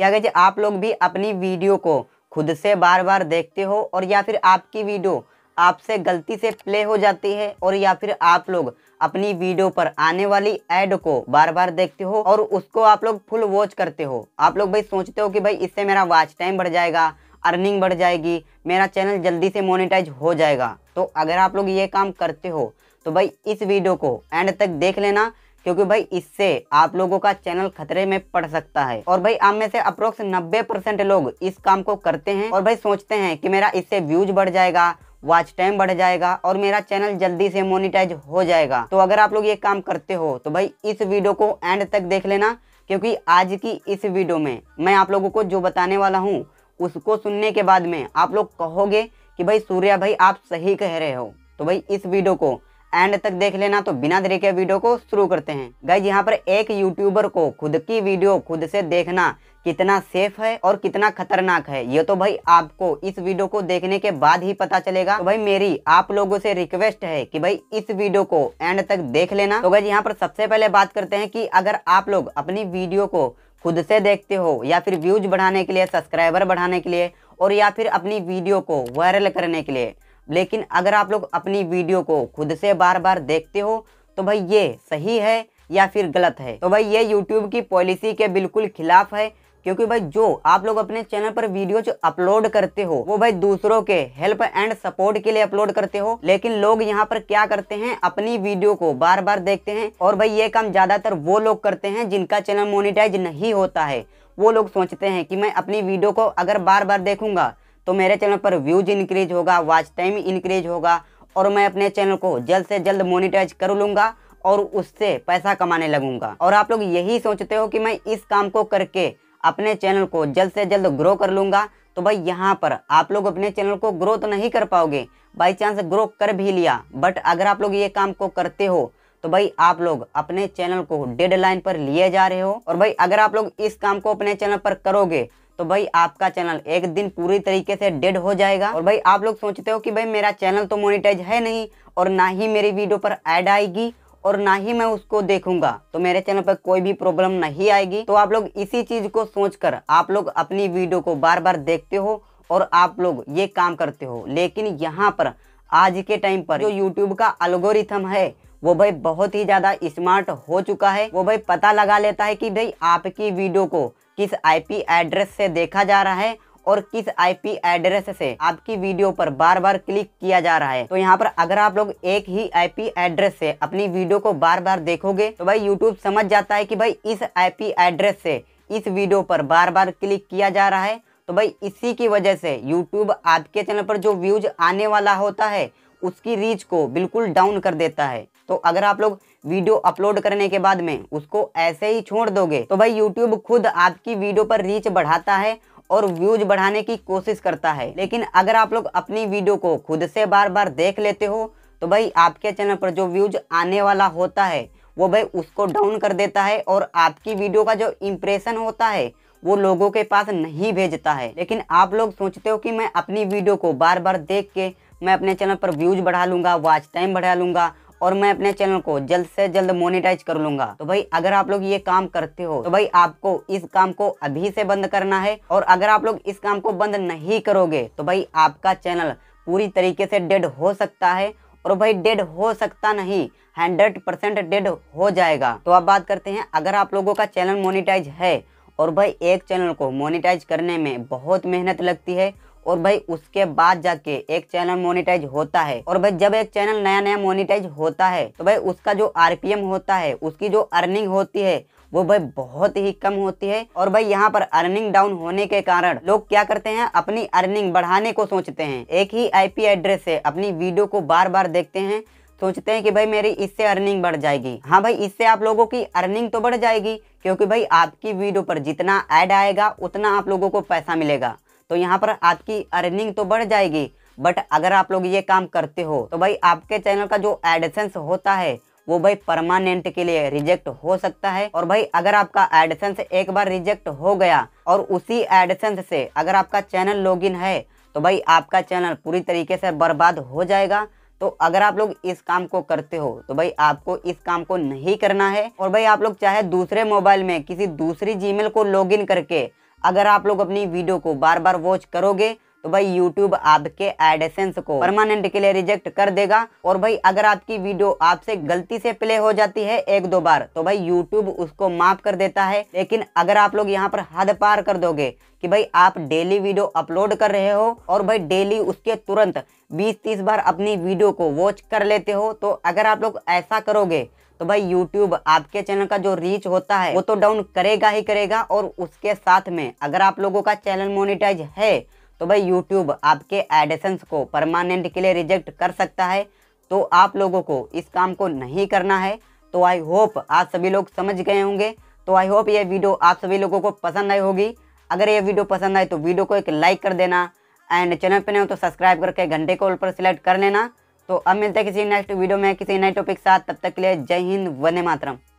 क्या कहते आप लोग भी अपनी वीडियो को खुद से बार बार देखते हो और या फिर आपकी वीडियो आपसे गलती से प्ले हो जाती है और या फिर आप लोग अपनी वीडियो पर आने वाली एड को बार बार देखते हो और उसको आप लोग फुल वॉच करते हो आप लोग भाई सोचते हो कि भाई इससे मेरा वॉच टाइम बढ़ जाएगा अर्निंग बढ़ जाएगी मेरा चैनल जल्दी से मोनेटाइज हो जाएगा तो अगर आप लोग ये काम करते हो तो भाई इस वीडियो को एंड तक देख लेना क्योंकि भाई इससे आप लोगों का चैनल खतरे में पड़ सकता है और भाई आप में से अप्रोक्स 90 परसेंट लोग इस काम को करते हैं और भाई सोचते हैं कि मेरा इससे व्यूज बढ़ जाएगा वॉच टाइम बढ़ जाएगा और मेरा चैनल जल्दी से मोनिटाइज हो जाएगा तो अगर आप लोग ये काम करते हो तो भाई इस वीडियो को एंड तक देख लेना क्योंकि आज की इस वीडियो में मैं आप लोगों को जो बताने वाला हूँ उसको सुनने के बाद में आप लोग कहोगे कि भाई सूर्या भाई आप सही कह रहे हो तो भाई इस वीडियो को एंड तक देख लेना तो बिना देरी के वीडियो को शुरू करते हैं गाइज यहाँ पर एक यूट्यूबर को खुद की वीडियो खुद से देखना कितना सेफ है और कितना खतरनाक है ये तो भाई आपको इस वीडियो को देखने के बाद ही पता चलेगा तो भाई मेरी आप लोगों से रिक्वेस्ट है कि भाई इस वीडियो को एंड तक देख लेना तो गाइज यहाँ पर सबसे पहले बात करते हैं कि अगर आप लोग अपनी वीडियो को खुद से देखते हो या फिर व्यूज बढ़ाने के लिए सब्सक्राइबर बढ़ाने के लिए और या फिर अपनी वीडियो को वायरल करने के लिए लेकिन अगर आप लोग अपनी वीडियो को खुद से बार बार देखते हो तो भाई ये सही है या फिर गलत है तो भाई ये यूट्यूब की पॉलिसी के बिल्कुल खिलाफ है क्योंकि भाई जो आप लोग अपने चैनल पर वीडियो जो अपलोड करते हो वो भाई दूसरों के हेल्प एंड सपोर्ट के लिए अपलोड करते हो लेकिन लोग यहाँ पर क्या करते हैं अपनी वीडियो को बार बार देखते हैं और भाई ये काम ज्यादातर वो लोग करते हैं जिनका चैनल मोनिटाइज नहीं होता है वो लोग सोचते हैं कि मैं अपनी वीडियो को अगर बार बार देखूंगा तो मेरे चैनल पर व्यूज इंक्रीज होगा वॉच टाइम इंक्रीज होगा और मैं अपने चैनल को जल्द से जल्द मोनिटाइज कर लूँगा और उससे पैसा कमाने लगूंगा और आप लोग यही सोचते हो कि मैं इस काम को करके अपने चैनल को जल्द से जल्द ग्रो कर लूँगा तो भाई यहाँ पर आप लोग अपने चैनल को ग्रो तो नहीं कर पाओगे बाई चांस ग्रो कर भी लिया बट अगर आप लोग ये काम को करते हो तो भाई आप लोग अपने चैनल को डेडलाइन पर लिए जा रहे हो और भाई अगर आप लोग इस काम को अपने चैनल पर करोगे तो भाई आपका चैनल एक दिन पूरी तरीके से डेड हो जाएगा और भाई आप लोग सोचते हो कि भाई मेरा चैनल तो मोनिटाइज है नहीं और ना ही मेरी वीडियो पर एड आएगी और ना ही मैं उसको देखूंगा तो मेरे चैनल पर कोई भी प्रॉब्लम नहीं आएगी तो आप लोग इसी चीज को सोचकर आप लोग अपनी वीडियो को बार बार देखते हो और आप लोग ये काम करते हो लेकिन यहाँ पर आज के टाइम पर जो यूट्यूब का अलगोरिथम है वो भाई बहुत ही ज़्यादा स्मार्ट हो चुका है वो भाई पता लगा लेता है कि भाई आपकी वीडियो को किस आईपी एड्रेस से देखा जा रहा है और किस आईपी एड्रेस से आपकी वीडियो पर बार बार क्लिक किया जा रहा है तो यहाँ पर अगर आप लोग एक ही आईपी एड्रेस से अपनी वीडियो को बार बार देखोगे तो भाई यूट्यूब समझ जाता है कि भाई इस आईपी एड्रेस से इस वीडियो पर बार बार क्लिक किया जा रहा है तो भाई इसी की वजह से यूट्यूब आपके चैनल पर जो व्यूज आने वाला होता है उसकी रीच को बिल्कुल डाउन कर देता है तो अगर आप लोग वीडियो अपलोड करने के बाद में उसको ऐसे ही छोड़ दोगे तो भाई यूट्यूब खुद आपकी वीडियो पर रीच बढ़ाता है और व्यूज बढ़ाने की कोशिश करता है लेकिन अगर आप लोग अपनी वीडियो को खुद से बार बार देख लेते हो तो भाई आपके चैनल पर जो व्यूज आने वाला होता है वो भाई उसको डाउन कर देता है और आपकी वीडियो का जो इम्प्रेशन होता है वो लोगों के पास नहीं भेजता है लेकिन आप लोग सोचते हो कि मैं अपनी वीडियो को बार बार देख के मैं अपने चैनल पर व्यूज बढ़ा लूंगा वॉच टाइम बढ़ा लूंगा और मैं अपने चैनल को जल्द से जल्द मोनिटाइज कर लूंगा तो भाई अगर आप लोग ये काम करते हो तो भाई आपको इस काम को अभी से बंद करना है और अगर आप लोग इस काम को बंद नहीं करोगे तो भाई आपका चैनल पूरी तरीके से डेड हो सकता है और भाई डेड हो सकता नहीं हंड्रेड परसेंट डेड हो जाएगा तो अब बात करते हैं अगर आप लोगों का चैनल मोनिटाइज है और भाई एक चैनल को मोनिटाइज करने में बहुत मेहनत लगती है और भाई उसके बाद जाके एक चैनल मोनिटाइज होता है और भाई जब एक चैनल नया नया मोनिटाइज होता है तो भाई उसका जो आर होता है उसकी जो अर्निंग होती है वो भाई बहुत ही कम होती है और भाई यहाँ पर अर्निंग डाउन होने के कारण लोग क्या करते हैं अपनी अर्निंग बढ़ाने को सोचते हैं एक ही आईपी एड्रेस से अपनी वीडियो को बार बार देखते हैं सोचते हैं कि भाई मेरी इससे अर्निंग बढ़ जाएगी हाँ भाई इससे आप लोगों की अर्निंग तो बढ़ जाएगी क्योंकि भाई आपकी वीडियो पर जितना एड आएगा उतना आप लोगों को पैसा मिलेगा तो यहाँ पर आपकी अर्निंग तो बढ़ जाएगी बट अगर आप लोग ये काम करते हो तो भाई आपके चैनल का जो एडसेंस होता है वो भाई परमानेंट के लिए रिजेक्ट हो सकता है और भाई अगर आपका एडसेंस एक बार रिजेक्ट हो गया और उसी एडसेंस से अगर आपका चैनल लॉग है तो भाई आपका चैनल पूरी तरीके से बर्बाद हो जाएगा तो अगर आप लोग इस काम को करते हो तो भाई आपको इस काम को नहीं करना है और भाई आप लोग चाहे दूसरे मोबाइल में किसी दूसरी जीमेल को लॉगिन करके अगर आप लोग अपनी वीडियो को बार बार वॉच करोगे तो भाई यूट्यूब आपके एडसेंस को परमानेंट के लिए रिजेक्ट कर देगा और भाई अगर आपकी वीडियो आपसे गलती से प्ले हो जाती है एक दो बार तो भाई यूट्यूब उसको माफ कर देता है लेकिन अगर आप लोग यहाँ पर हद पार कर दोगे कि भाई आप डेली वीडियो अपलोड कर रहे हो और भाई डेली उसके तुरंत 20-30 बार अपनी वीडियो को वॉच कर लेते हो तो अगर आप लोग ऐसा करोगे तो भाई YouTube आपके चैनल का जो रीच होता है वो तो डाउन करेगा ही करेगा और उसके साथ में अगर आप लोगों का चैनल मोनिटाइज है तो भाई यूट्यूब आपके एडिशंस को परमानेंट के लिए रिजेक्ट कर सकता है तो आप लोगों को इस काम को नहीं करना है तो आई होप आप सभी लोग समझ गए होंगे तो आई होप ये वीडियो आप सभी लोगों को पसंद आई होगी अगर ये वीडियो पसंद आए तो वीडियो को एक लाइक कर देना एंड चैनल पर नहीं हो तो सब्सक्राइब करके घंटे को ऊपर सिलेक्ट कर लेना तो अब मिलते हैं किसी नेक्स्ट वीडियो में किसी नए टॉपिक के साथ तब तक के लिए जय हिंद वंदे मातरम